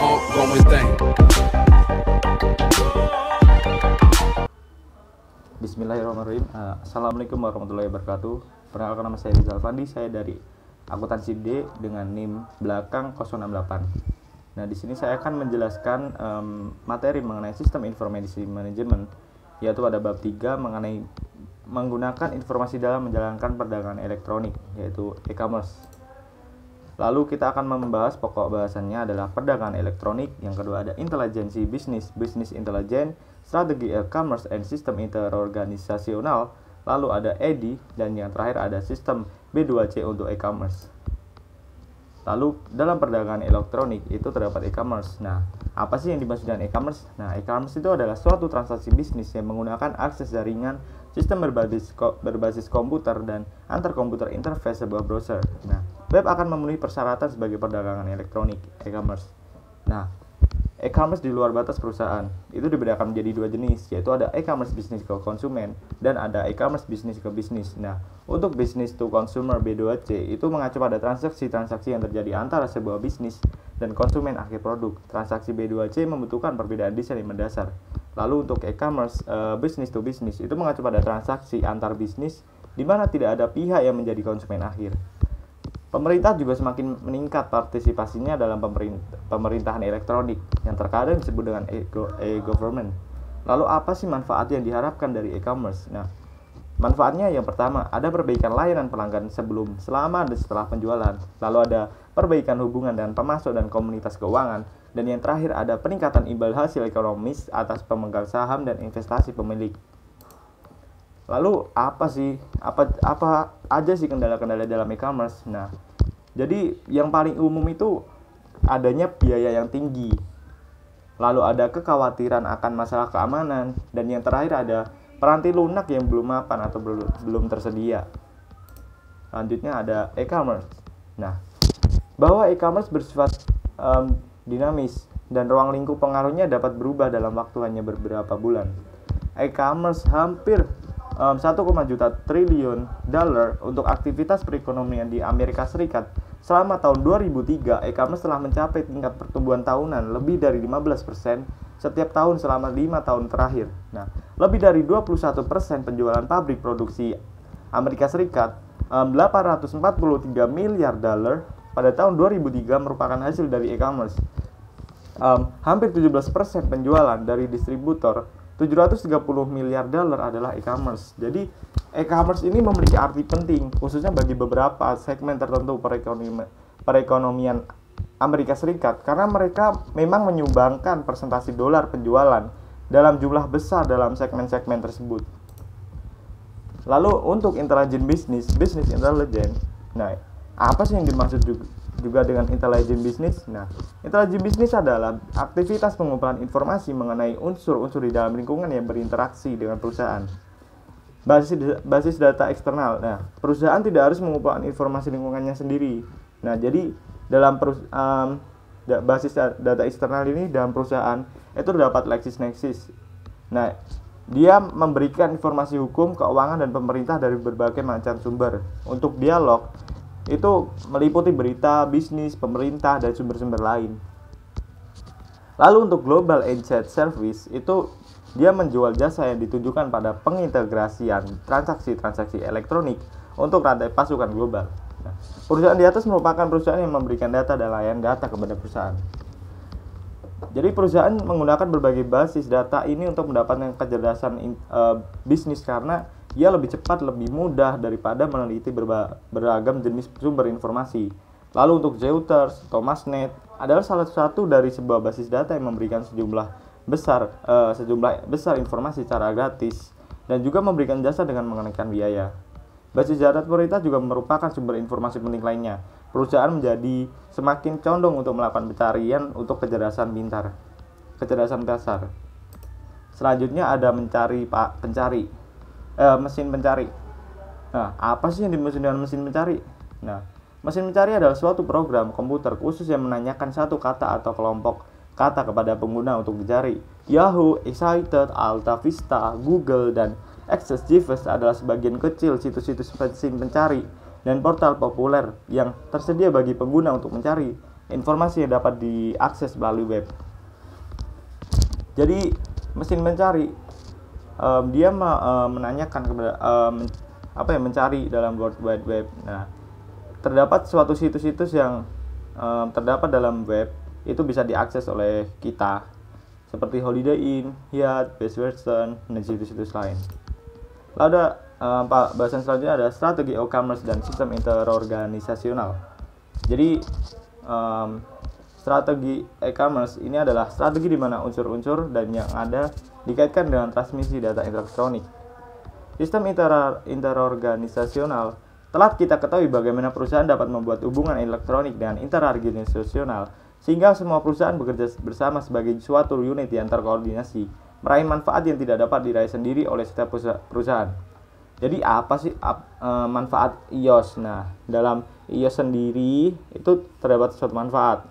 ongoing thing. Bismillahirrahmanirrahim. Eh, Assalamualaikum warahmatullahi wabarakatuh. Perkenalkan nama saya Rizal Fandi. Saya dari akuntansi D dengan NIM belakang 068. Nah, di sini saya akan menjelaskan um, materi mengenai sistem informasi manajemen yaitu pada bab 3 mengenai menggunakan informasi dalam menjalankan perdagangan elektronik yaitu e-commerce. Lalu kita akan membahas pokok bahasannya adalah perdagangan elektronik, yang kedua ada intelijensi bisnis, bisnis intelijen, strategi e-commerce and sistem interorganisasional, lalu ada EDI, dan yang terakhir ada sistem B2C untuk e-commerce. Lalu dalam perdagangan elektronik itu terdapat e-commerce. Nah, apa sih yang dimaksud dengan e-commerce? Nah, e-commerce itu adalah suatu transaksi bisnis yang menggunakan akses jaringan, sistem berbasis, berbasis komputer, dan antar komputer interface sebuah browser. Nah, web akan memenuhi persyaratan sebagai perdagangan elektronik e-commerce. Nah, e-commerce di luar batas perusahaan itu dibedakan menjadi dua jenis, yaitu ada e-commerce bisnis ke konsumen dan ada e-commerce bisnis ke bisnis. Nah, untuk bisnis to consumer B2C itu mengacu pada transaksi-transaksi yang terjadi antara sebuah bisnis dan konsumen akhir produk. Transaksi B2C membutuhkan perbedaan desain yang mendasar. Lalu untuk e-commerce uh, e, bisnis to bisnis itu mengacu pada transaksi antar bisnis di mana tidak ada pihak yang menjadi konsumen akhir. Pemerintah juga semakin meningkat partisipasinya dalam pemerintahan elektronik yang terkadang disebut dengan e-government. Lalu apa sih manfaat yang diharapkan dari e-commerce? Nah, Manfaatnya yang pertama, ada perbaikan layanan pelanggan sebelum, selama, dan setelah penjualan. Lalu ada perbaikan hubungan dan pemasok dan komunitas keuangan. Dan yang terakhir ada peningkatan imbal hasil ekonomis atas pemegang saham dan investasi pemilik. Lalu apa sih apa apa aja sih kendala-kendala dalam e-commerce? Nah, jadi yang paling umum itu adanya biaya yang tinggi. Lalu ada kekhawatiran akan masalah keamanan dan yang terakhir ada peranti lunak yang belum mapan atau belum belum tersedia. Selanjutnya ada e-commerce. Nah, bahwa e-commerce bersifat um, dinamis dan ruang lingkup pengaruhnya dapat berubah dalam waktu hanya beberapa bulan. E-commerce hampir um, 1, juta triliun dollar untuk aktivitas perekonomian di Amerika Serikat selama tahun 2003 e-commerce telah mencapai tingkat pertumbuhan tahunan lebih dari 15% setiap tahun selama lima tahun terakhir. Nah, lebih dari 21% penjualan pabrik produksi Amerika Serikat um, 843 miliar dolar pada tahun 2003 merupakan hasil dari e-commerce. Um, hampir 17% penjualan dari distributor 730 miliar dolar adalah e-commerce. Jadi e-commerce ini memiliki arti penting khususnya bagi beberapa segmen tertentu perekonomian perekonomian Amerika Serikat karena mereka memang menyumbangkan persentase dolar penjualan dalam jumlah besar dalam segmen-segmen tersebut. Lalu untuk intelijen bisnis, bisnis intelijen. Nah, apa sih yang dimaksud juga juga dengan intelijen bisnis. Nah, intelijen bisnis adalah aktivitas pengumpulan informasi mengenai unsur-unsur di dalam lingkungan yang berinteraksi dengan perusahaan. Basis, basis data eksternal. Nah, perusahaan tidak harus mengumpulkan informasi lingkungannya sendiri. Nah, jadi dalam perus um, basis data eksternal ini dalam perusahaan itu dapat Lexis-Nexis. Nah, dia memberikan informasi hukum, keuangan, dan pemerintah dari berbagai macam sumber untuk dialog itu meliputi berita, bisnis, pemerintah, dan sumber-sumber lain. Lalu untuk Global Edge Service itu dia menjual jasa yang ditujukan pada pengintegrasian transaksi-transaksi elektronik untuk rantai pasukan global. Nah, perusahaan di atas merupakan perusahaan yang memberikan data dan layanan data kepada perusahaan. Jadi perusahaan menggunakan berbagai basis data ini untuk mendapatkan kecerdasan in, eh, bisnis karena ia lebih cepat, lebih mudah daripada meneliti beragam jenis sumber informasi. Lalu untuk Zeuters, Thomasnet adalah salah satu dari sebuah basis data yang memberikan sejumlah besar uh, sejumlah besar informasi secara gratis dan juga memberikan jasa dengan mengenakan biaya. Basis data pemerintah juga merupakan sumber informasi penting lainnya. Perusahaan menjadi semakin condong untuk melakukan pencarian untuk kecerdasan pintar, kecerdasan dasar. Selanjutnya ada mencari pak pencari eh, mesin pencari. Nah, apa sih yang dimaksud dengan mesin pencari? Nah, mesin pencari adalah suatu program komputer khusus yang menanyakan satu kata atau kelompok kata kepada pengguna untuk dicari. Yahoo, Excited, Alta Vista, Google, dan Access adalah sebagian kecil situs-situs mesin pencari dan portal populer yang tersedia bagi pengguna untuk mencari informasi yang dapat diakses melalui web. Jadi, mesin pencari um, dia me, uh, menanyakan kepada uh, apa yang mencari dalam World Wide Web. Nah, terdapat suatu situs-situs yang um, terdapat dalam web itu bisa diakses oleh kita seperti Holiday Inn, Hyatt, Best Western, dan situs-situs lain. Lalu ada um, Pak bahasan selanjutnya ada strategi e-commerce dan sistem interorganisasional. Jadi um, strategi e-commerce ini adalah strategi di mana unsur-unsur dan yang ada dikaitkan dengan transmisi data elektronik. Sistem interorganisasional telah kita ketahui bagaimana perusahaan dapat membuat hubungan elektronik dengan interorganisasional sehingga semua perusahaan bekerja bersama sebagai suatu unit yang terkoordinasi, meraih manfaat yang tidak dapat diraih sendiri oleh setiap perusahaan. Jadi apa sih eh, manfaat IOS? Nah, dalam IOS sendiri itu terdapat suatu manfaat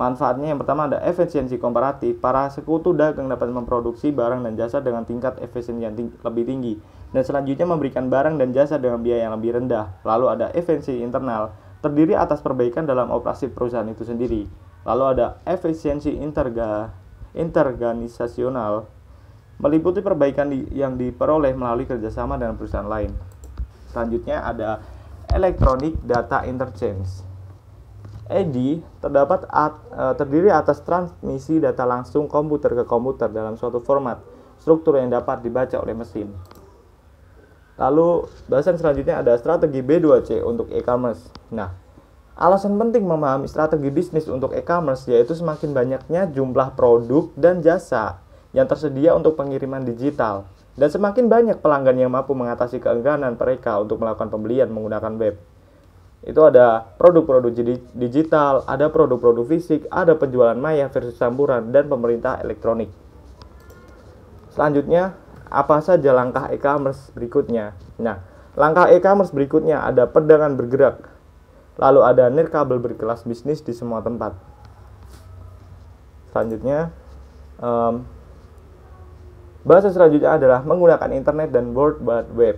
Manfaatnya yang pertama ada efisiensi komparatif. Para sekutu dagang dapat memproduksi barang dan jasa dengan tingkat efisiensi yang tinggi, lebih tinggi dan selanjutnya memberikan barang dan jasa dengan biaya yang lebih rendah. Lalu ada efisiensi internal, terdiri atas perbaikan dalam operasi perusahaan itu sendiri. Lalu ada efisiensi interga interganisasional, meliputi perbaikan di yang diperoleh melalui kerjasama dengan perusahaan lain. Selanjutnya ada electronic data interchange EDI terdapat at, e, terdiri atas transmisi data langsung komputer ke komputer dalam suatu format struktur yang dapat dibaca oleh mesin. Lalu bahasan selanjutnya ada strategi B2C untuk e-commerce. Nah, alasan penting memahami strategi bisnis untuk e-commerce yaitu semakin banyaknya jumlah produk dan jasa yang tersedia untuk pengiriman digital dan semakin banyak pelanggan yang mampu mengatasi keengganan mereka untuk melakukan pembelian menggunakan web itu ada produk-produk digital, ada produk-produk fisik, ada penjualan maya versus campuran, dan pemerintah elektronik. Selanjutnya, apa saja langkah e-commerce berikutnya? Nah, langkah e-commerce berikutnya ada perdagangan bergerak, lalu ada nirkabel berkelas bisnis di semua tempat. Selanjutnya, um, bahasa selanjutnya adalah menggunakan internet dan World Wide Web.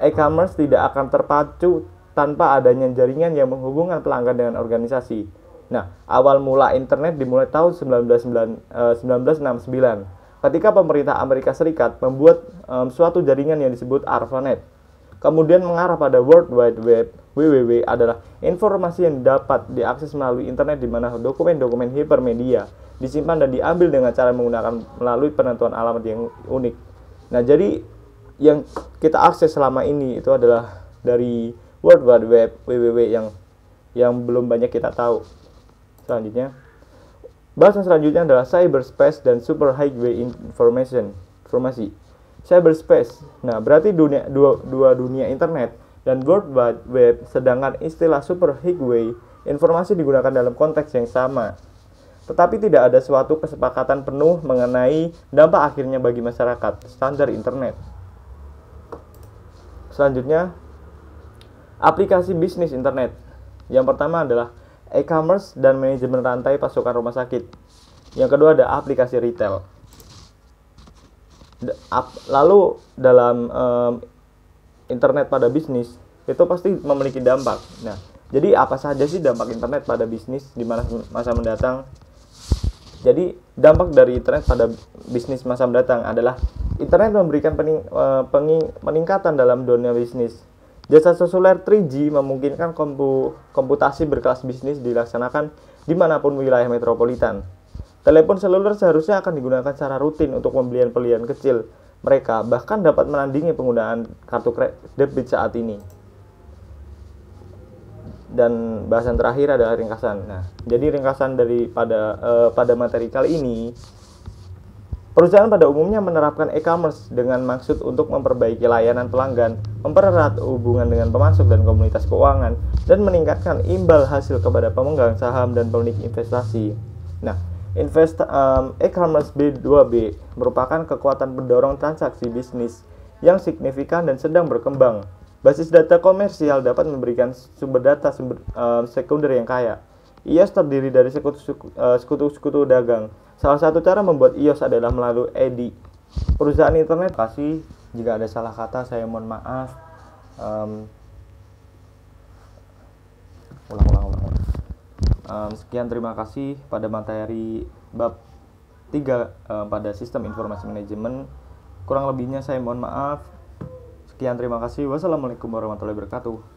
E-commerce tidak akan terpacu tanpa adanya jaringan yang menghubungkan pelanggan dengan organisasi. Nah, awal mula internet dimulai tahun 1969 eh, ketika pemerintah Amerika Serikat membuat um, suatu jaringan yang disebut ARPANET. Kemudian mengarah pada World Wide Web, WWW adalah informasi yang dapat diakses melalui internet di mana dokumen-dokumen hipermedia disimpan dan diambil dengan cara menggunakan melalui penentuan alamat yang unik. Nah, jadi yang kita akses selama ini itu adalah dari World Wide Web WWW yang yang belum banyak kita tahu. Selanjutnya, bahasan selanjutnya adalah cyberspace dan super highway information, informasi. Cyberspace. Nah, berarti dunia dua, dua dunia internet dan World Wide Web, sedangkan istilah super highway informasi digunakan dalam konteks yang sama. Tetapi tidak ada suatu kesepakatan penuh mengenai dampak akhirnya bagi masyarakat standar internet. Selanjutnya, aplikasi bisnis internet. Yang pertama adalah e-commerce dan manajemen rantai pasokan rumah sakit. Yang kedua ada aplikasi retail. Lalu dalam um, internet pada bisnis itu pasti memiliki dampak. Nah, jadi apa saja sih dampak internet pada bisnis di mana masa mendatang? Jadi dampak dari internet pada bisnis masa mendatang adalah internet memberikan pening, eh, pening, peningkatan dalam dunia bisnis Jasa seluler 3G memungkinkan kompu komputasi berkelas bisnis dilaksanakan dimanapun wilayah metropolitan. Telepon seluler seharusnya akan digunakan secara rutin untuk pembelian-pembelian kecil mereka, bahkan dapat menandingi penggunaan kartu debit saat ini. Dan bahasan terakhir adalah ringkasan. Nah, jadi ringkasan pada uh, eh, pada materi kali ini Perusahaan pada umumnya menerapkan e-commerce dengan maksud untuk memperbaiki layanan pelanggan mempererat hubungan dengan pemasok dan komunitas keuangan, dan meningkatkan imbal hasil kepada pemegang saham dan pemilik investasi. Nah, invest um, e-commerce B2B merupakan kekuatan pendorong transaksi bisnis yang signifikan dan sedang berkembang. Basis data komersial dapat memberikan sumber data sumber, um, sekunder yang kaya. IOS terdiri dari uh, sekutu-sekutu dagang. Salah satu cara membuat IOS adalah melalui EDI, perusahaan internet kasih jika ada salah kata, saya mohon maaf. Um, ulang, ulang, ulang. Um, sekian terima kasih pada materi bab 3 um, pada sistem informasi manajemen. Kurang lebihnya saya mohon maaf. Sekian terima kasih. Wassalamualaikum warahmatullahi wabarakatuh.